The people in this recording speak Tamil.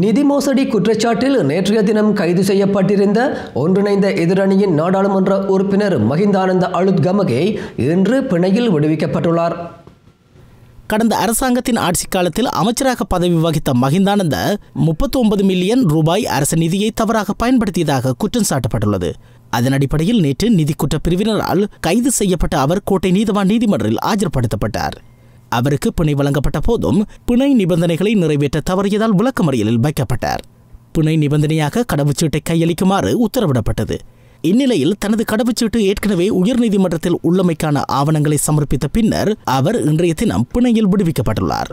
நிதி மோசடி குற்றச்சாட்டில் நேற்றைய தினம் கைது செய்யப்பட்டிருந்த ஒன்றிணைந்த எதிரணியின் நாடாளுமன்ற உறுப்பினர் மகிந்தானந்த அழுத் கமகே இன்று பிணையில் விடுவிக்கப்பட்டுள்ளார் கடந்த அரசாங்கத்தின் ஆட்சி காலத்தில் அமைச்சராக பதவி வகித்த மகிந்தானந்த முப்பத்தி ஒன்பது மில்லியன் ரூபாய் அரசு நிதியை தவறாக பயன்படுத்தியதாக குற்றம் சாட்டப்பட்டுள்ளது அதன் அடிப்படையில் நேற்று நிதி குற்ற பிரிவினரால் கைது செய்யப்பட்ட அவர் கோட்டை நீதவான் நீதிமன்றில் ஆஜர்படுத்தப்பட்டார் அவருக்கு பிணை வழங்கப்பட்ட போதும் பிணை நிபந்தனைகளை நிறைவேற்ற தவறியதால் விளக்கமறியலில் வைக்கப்பட்டார் பிணை நிபந்தனையாக கடவுச்சீட்டை கையளிக்குமாறு உத்தரவிடப்பட்டது இந்நிலையில் தனது கடவுச்சீட்டு ஏற்கனவே உயர்நீதிமன்றத்தில் உள்ளமைக்கான ஆவணங்களை சமர்ப்பித்த பின்னர் அவர் இன்றைய தினம் பிணையில் விடுவிக்கப்பட்டுள்ளார்